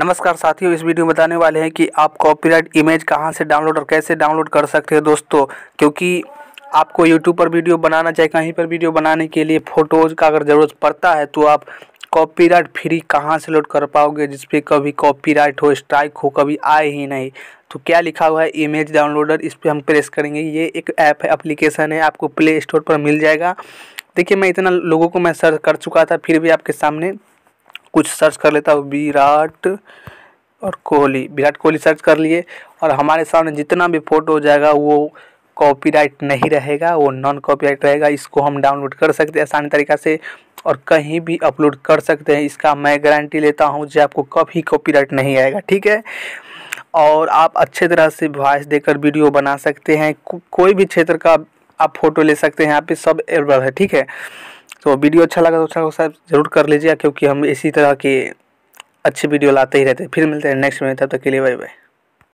नमस्कार साथियों इस वीडियो में बताने वाले हैं कि आप कॉपीराइट इमेज कहाँ से डाउनलोड और कैसे डाउनलोड कर सकते हो दोस्तों क्योंकि आपको यूट्यूब पर वीडियो बनाना चाहे कहीं पर वीडियो बनाने के लिए फ़ोटोज़ का अगर ज़रूरत पड़ता है तो आप कॉपीराइट फ्री कहाँ से लोड कर पाओगे जिस पर कभी कॉपी हो स्ट्राइक हो कभी आए ही नहीं तो क्या लिखा हुआ है इमेज डाउनलोडर इस पर हम प्रेस करेंगे ये एक ऐप है अप्लीकेशन है आपको प्ले स्टोर पर मिल जाएगा देखिए मैं इतना लोगों को मैं सर्च कर चुका था फिर भी आपके सामने कुछ सर्च कर लेता हूँ विराट और कोहली विराट कोहली सर्च कर लिए और हमारे सामने जितना भी फ़ोटो हो जाएगा वो कॉपीराइट नहीं रहेगा वो नॉन कॉपीराइट रहेगा इसको हम डाउनलोड कर सकते हैं आसानी तरीका से और कहीं भी अपलोड कर सकते हैं इसका मैं गारंटी लेता हूँ जो आपको कभी कॉपीराइट नहीं आएगा ठीक है और आप अच्छे तरह से वॉइस देकर वीडियो बना सकते हैं को, कोई भी क्षेत्र का आप फ़ोटो ले सकते हैं यहाँ पे सब एवलेबल है ठीक है तो वीडियो अच्छा लगा तो चैनल को जरूर कर लीजिएगा क्योंकि हम इसी तरह के अच्छी वीडियो लाते ही रहते हैं फिर मिलते हैं नेक्स्ट में तब तक के लिए बाय बाय